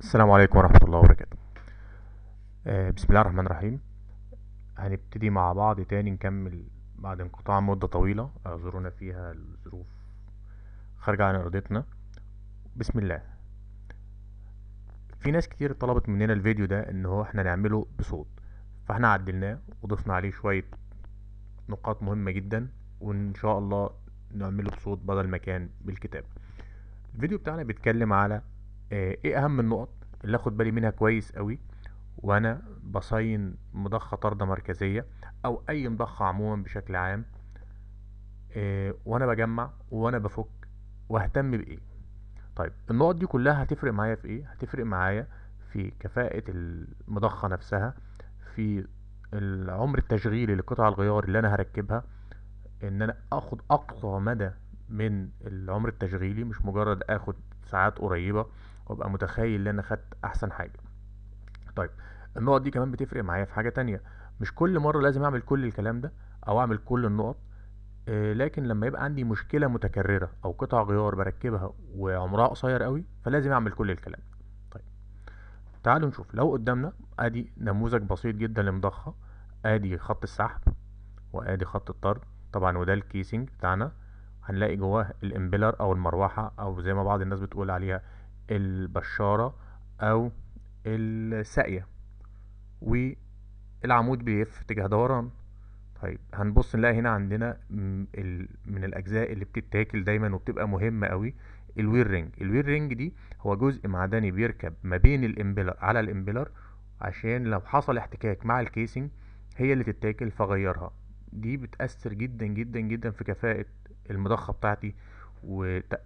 السلام عليكم ورحمة الله وبركاته آه، بسم الله الرحمن الرحيم هنبتدي مع بعض تاني نكمل بعد انقطاع مدة طويلة اعذرونا فيها الظروف خارجة عن إرادتنا بسم الله في ناس كتير طلبت مننا الفيديو ده ان هو احنا نعمله بصوت فاحنا عدلناه وضفنا عليه شوية نقاط مهمة جدا وان شاء الله نعمله بصوت بدل ما كان بالكتاب الفيديو بتاعنا بيتكلم على آه، ايه اهم النقط اللي اخد بالي منها كويس قوي وانا بصين مضخة طردة مركزية او اي مضخة عموما بشكل عام إيه وانا بجمع وانا بفك واهتم بايه طيب النقط دي كلها هتفرق معايا في ايه هتفرق معايا في كفاءة المضخة نفسها في العمر التشغيلي لقطع الغيار اللي انا هركبها ان انا اخد اقصى مدى من العمر التشغيلي مش مجرد اخد ساعات قريبة وابقى متخيل ان انا خدت احسن حاجه طيب النقط دي كمان بتفرق معايا في حاجه تانية مش كل مره لازم اعمل كل الكلام ده او اعمل كل النقط آه، لكن لما يبقى عندي مشكله متكرره او قطع غيار بركبها وعمرها قصير قوي فلازم اعمل كل الكلام طيب تعالوا نشوف لو قدامنا ادي نموذج بسيط جدا لمضخه ادي خط السحب وادي خط الطرد طبعا وده الكيسنج بتاعنا هنلاقي جواه الامبلر او المروحه او زي ما بعض الناس بتقول عليها البشارة أو الساقية والعمود بيلف اتجاه دوران طيب هنبص نلاقي هنا عندنا من الأجزاء اللي بتتاكل دايما وبتبقى مهمة قوي الوير رينج الوير رينج دي هو جزء معدني بيركب ما بين الامبلر على الامبلر عشان لو حصل احتكاك مع الكيسنج هي اللي تتاكل فغيرها دي بتأثر جدا جدا جدا في كفاءة المضخة بتاعتي ولو آه،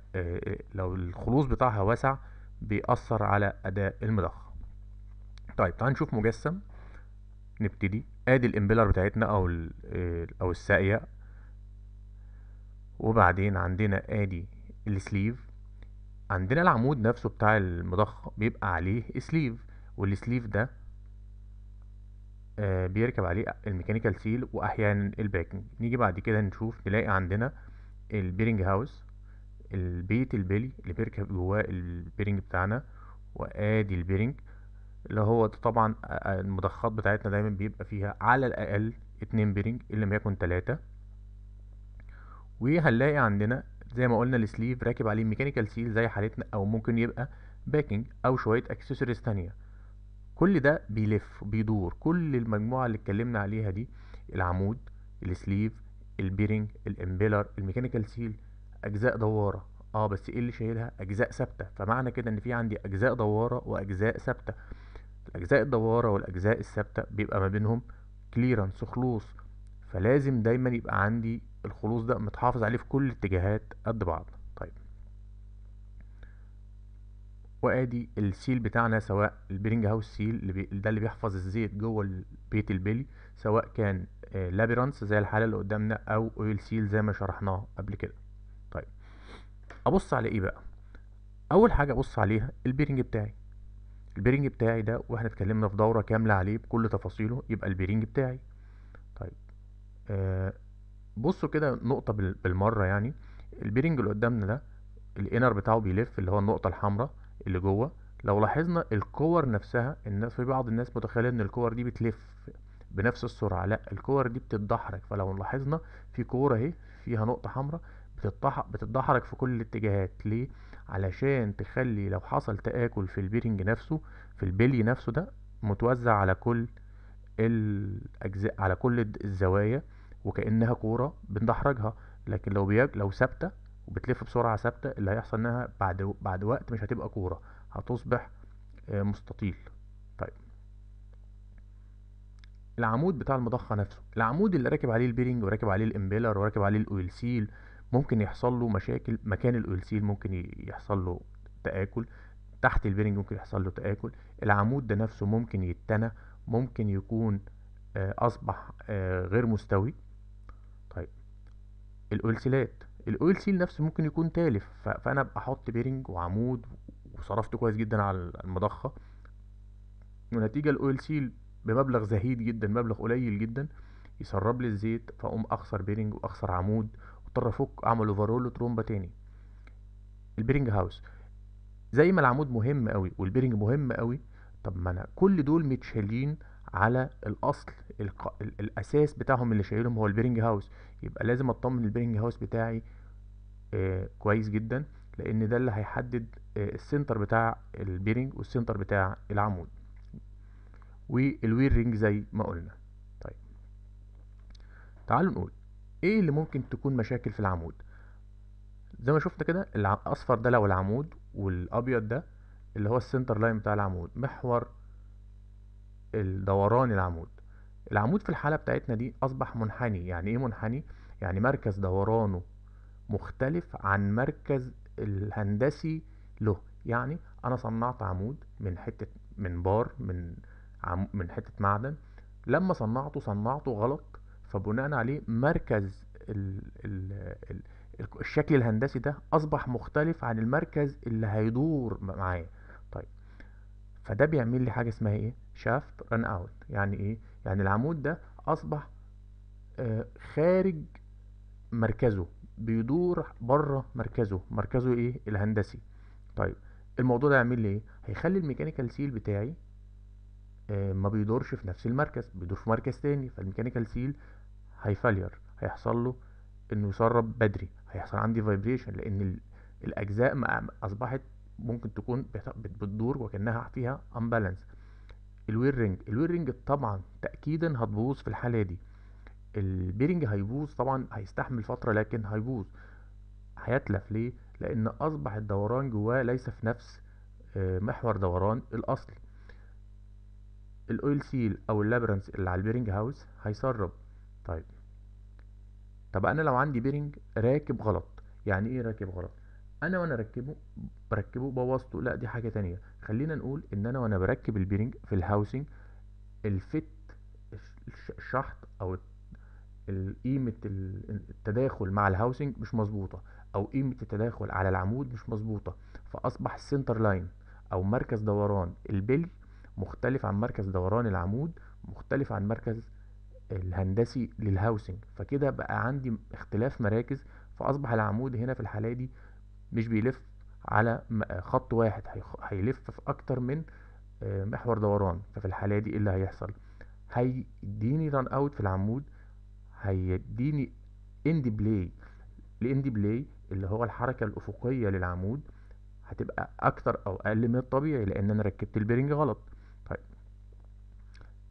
آه، الخلوص بتاعها واسع بيأثر على أداء المضخة طيب تعال نشوف مجسم نبتدي ادي الامبيلر بتاعتنا او آه، او الساقية وبعدين عندنا ادي السليف عندنا العمود نفسه بتاع المضخة بيبقى عليه سليف والسليف ده بيركب عليه الميكانيكال سيل واحيانا الباكنج نيجي بعد كده نشوف نلاقي عندنا البيرنج هاوس البيت البلي اللي بيركب جواه البيرنج بتاعنا وادي البيرنج اللي هو طبعا المضخات بتاعتنا دايما بيبقى فيها على الاقل اتنين بيرنج اللي ما يكون تلاتة وهنلاقي عندنا زي ما قلنا السليف راكب عليه ميكانيكال سيل زي حالتنا او ممكن يبقى باكنج او شوية اكسسوارز تانية كل ده بيلف بيدور كل المجموعة اللي اتكلمنا عليها دي العمود السليف البيرنج الامبيلر الميكانيكال سيل اجزاء دواره اه بس ايه اللي شايلها اجزاء ثابته فمعنى كده ان في عندي اجزاء دواره واجزاء ثابته الاجزاء الدواره والاجزاء الثابته بيبقى ما بينهم كليرنس خلوص فلازم دايما يبقى عندي الخلوص ده متحافظ عليه في كل الاتجاهات قد بعض طيب وادي السيل بتاعنا سواء البرينج هاوس سيل اللي ده اللي بيحفظ الزيت جوه البيت البلي سواء كان لابيرانس آه، زي الحاله اللي قدامنا او اويل سيل زي ما شرحناه قبل كده ابص على ايه بقى اول حاجه ابص عليها البيرنج بتاعي البيرنج بتاعي ده واحنا اتكلمنا في دوره كامله عليه بكل تفاصيله يبقى البيرنج بتاعي طيب آه بصوا كده نقطه بالمره يعني البيرنج اللي قدامنا ده الانر بتاعه بيلف اللي هو النقطه الحمراء اللي جوه لو لاحظنا الكور نفسها الناس في بعض الناس متخيله ان الكور دي بتلف بنفس السرعه لا الكور دي بتتدحرج فلو لاحظنا في كوره اهي فيها نقطه حمراء بتتدحرج في كل الاتجاهات ليه علشان تخلي لو حصل تآكل في البيرنج نفسه في البلي نفسه ده متوزع على كل الاجزاء على كل الزوايا وكانها كوره بندحرجها لكن لو بيج... لو ثابته وبتلف بسرعه ثابته اللي هيحصل انها بعد بعد وقت مش هتبقى كوره هتصبح آه، مستطيل طيب العمود بتاع المضخه نفسه العمود اللي راكب عليه البيرنج وراكب عليه الامبيلر وراكب عليه الاويل سيل ممكن يحصل له مشاكل مكان الأولسيل ممكن يحصل له تآكل تحت البيرنج ممكن يحصل له تآكل العمود ده نفسه ممكن يتنى ممكن يكون آه، أصبح آه، غير مستوي طيب الأولسيلات الاولسيل سيل نفسه ممكن يكون تالف فأنا بحط بيرنج وعمود وصرفت كويس جدا على المضخة ونتيجة الاولسيل سيل بمبلغ زهيد جدا مبلغ قليل جدا يسرب لي الزيت فأقوم أخسر بيرنج وأخسر عمود اضطر افك اعمل اوفرول ترومبا تاني البيرنج هاوس زي ما العمود مهم قوي والبيرنج مهم قوي طب ما انا كل دول متشالين على الاصل الق... الاساس بتاعهم اللي شايلهم هو البيرنج هاوس يبقى لازم اطمن البيرنج هاوس بتاعي آه كويس جدا لان ده اللي هيحدد آه السنتر بتاع البيرنج والسنتر بتاع العمود والويرنج رينج زي ما قلنا طيب تعالوا نقول ايه اللي ممكن تكون مشاكل في العمود زي ما شفنا كده الاصفر ده لو العمود والابيض ده اللي هو السنتر لاين بتاع العمود محور دوران العمود العمود في الحالة بتاعتنا دي أصبح منحني يعني إيه منحني؟ يعني مركز دورانه مختلف عن مركز الهندسي له يعني أنا صنعت عمود من حتة من بار من عم من حتة معدن لما صنعته صنعته غلط فبناء عليه مركز الـ الـ الـ الشكل الهندسي ده اصبح مختلف عن المركز اللي هيدور معايا طيب فده بيعمل لي حاجه اسمها ايه شافت ران اوت يعني ايه يعني العمود ده اصبح آه، خارج مركزه بيدور بره مركزه مركزه ايه الهندسي طيب الموضوع ده يعمل لي ايه هيخلي الميكانيكال سيل بتاعي آه، ما بيدورش في نفس المركز بيدور في مركز تاني فالميكانيكال سيل هيفالير هيحصل له انه يسرب بدري هيحصل عندي فايبريشن لان الاجزاء اصبحت ممكن تكون بتدور وكانها فيها امبالانس الوير رينج الوير رينج طبعا تاكيدا هتبوظ في الحاله دي البيرنج هيبوظ طبعا هيستحمل فتره لكن هيبوظ هيتلف ليه لان اصبح الدوران جواه ليس في نفس آه، محور دوران الاصلي الاويل سيل او اللابرنس اللي على البيرنج هاوس هيسرب طيب طب انا لو عندي بيرنج راكب غلط يعني ايه راكب غلط انا وانا ركبه بركبه بوظته لا دي حاجه تانية خلينا نقول ان انا وانا بركب البيرنج في الهاوسنج الفت الشحط او قيمه التداخل مع الهاوسنج مش مظبوطه او قيمه التداخل على العمود مش مظبوطه فاصبح السنتر لاين او مركز دوران البلي مختلف عن مركز دوران العمود مختلف عن مركز الهندسي للهاوسنج فكده بقى عندي اختلاف مراكز فاصبح العمود هنا في الحاله دي مش بيلف على خط واحد هيلف في اكتر من آه، محور دوران ففي الحاله دي ايه اللي هيحصل هيديني ران اوت في العمود هيديني اند بلاي الاند بلاي اللي هو الحركه الافقيه للعمود هتبقى اكتر او اقل من الطبيعي لان انا ركبت البيرنج غلط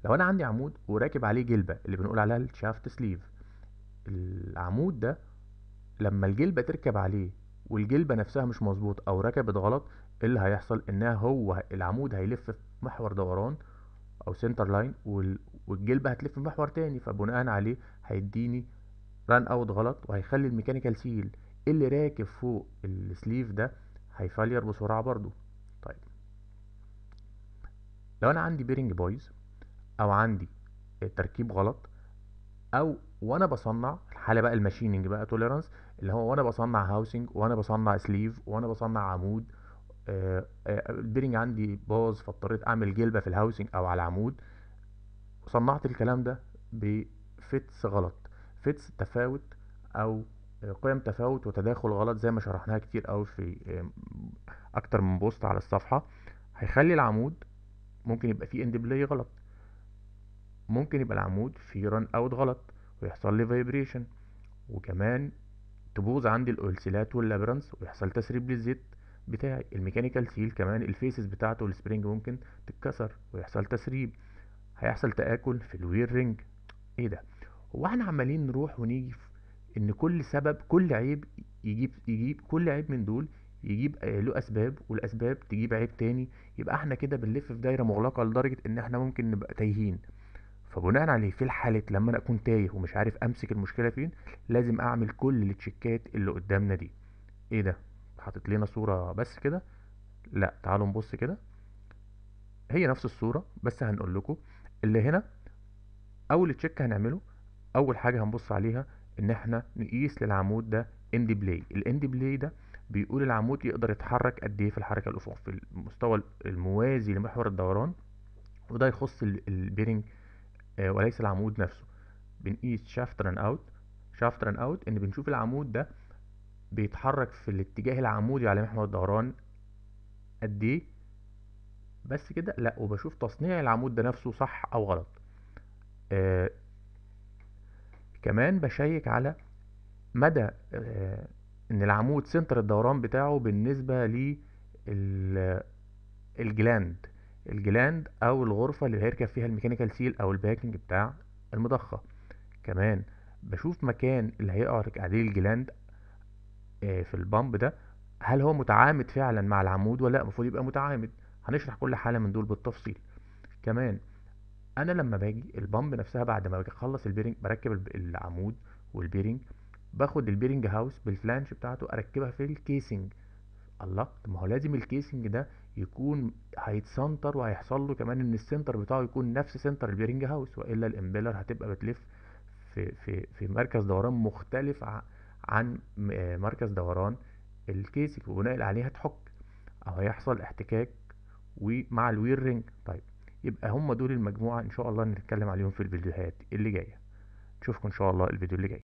لو انا عندي عمود وراكب عليه جلبه اللي بنقول عليها الشافت سليف العمود ده لما الجلبه تركب عليه والجلبه نفسها مش مظبوط او ركبت غلط إيه اللي هيحصل انها هو العمود هيلف في محور دوران او سنتر لاين والجلبه هتلف في محور تاني فبناء عليه هيديني ران اوت غلط وهيخلي الميكانيكال سيل اللي راكب فوق السليف ده هيفالير بسرعه برضو طيب لو انا عندي بيرنج بويز او عندي تركيب غلط او وانا بصنع الحاله بقى الماشيننج بقى توليرانس اللي هو وانا بصنع هاوسنج وانا بصنع سليف وانا بصنع عمود آه، آه، البيرنج عندي باظ فاضطريت اعمل جلبه في الهاوسنج او على العمود صنعت الكلام ده بفتس غلط فيتس تفاوت او قيم تفاوت وتداخل غلط زي ما شرحناها كتير قوي في اكتر من بوست على الصفحه هيخلي العمود ممكن يبقى فيه اند بلاي غلط ممكن يبقى العمود فيه ران اوت غلط ويحصل لي فايبريشن وكمان تبوظ عندي الاولسيلات واللابرانس ويحصل تسريب للزيت بتاعي الميكانيكال سيل كمان الفيسز بتاعته والسبرينج ممكن تتكسر ويحصل تسريب هيحصل تآكل في الوير رينج ايه ده هو احنا عمالين نروح ونيجي ان كل سبب كل عيب يجيب يجيب كل عيب من دول يجيب آه، له اسباب والاسباب تجيب عيب تاني يبقى احنا كده بنلف في دايره مغلقه لدرجه ان احنا ممكن نبقى تايهين فبناء عليه في الحالة لما انا اكون تايه ومش عارف امسك المشكلة فين لازم اعمل كل التشيكات اللي قدامنا دي ايه ده حاطط لنا صورة بس كده لا تعالوا نبص كده هي نفس الصورة بس هنقول لكم اللي هنا اول تشيك هنعمله اول حاجة هنبص عليها ان احنا نقيس للعمود ده اند بلاي الاند بلاي ده بيقول العمود يقدر يتحرك قد ايه في الحركة الافقية في المستوى الموازي لمحور الدوران وده يخص البيرنج آه، وليس العمود نفسه بنقيس شافت ران اوت شافت ران اوت ان بنشوف العمود ده بيتحرك في الاتجاه العمودي على محور الدوران قد ايه بس كده لا وبشوف تصنيع العمود ده نفسه صح او غلط آه كمان بشيك على مدى آه ان العمود سنتر الدوران بتاعه بالنسبه للجلاند الجلاند او الغرفه اللي هيركب فيها الميكانيكال سيل او الباكنج بتاع المضخه كمان بشوف مكان اللي هيقعد عليه الجلاند آه، في البامب ده هل هو متعامد فعلا مع العمود ولا لا المفروض يبقى متعامد هنشرح كل حاله من دول بالتفصيل كمان انا لما باجي البامب نفسها بعد ما بخلص البيرنج بركب العمود والبيرنج باخد البيرنج هاوس بالفلانش بتاعته اركبها في الكيسنج الله طب ما هو لازم الكيسنج ده يكون هيتسنتر وهيحصل له كمان ان السنتر بتاعه يكون نفس سنتر البيرنج هاوس والا الامبيلر هتبقى بتلف في في في مركز دوران مختلف عن مركز دوران الكيسك وبناء عليه هتحك او هيحصل احتكاك ومع الوير رينج طيب يبقى هم دول المجموعه ان شاء الله نتكلم عليهم في الفيديوهات اللي جايه نشوفكم ان شاء الله الفيديو اللي جاي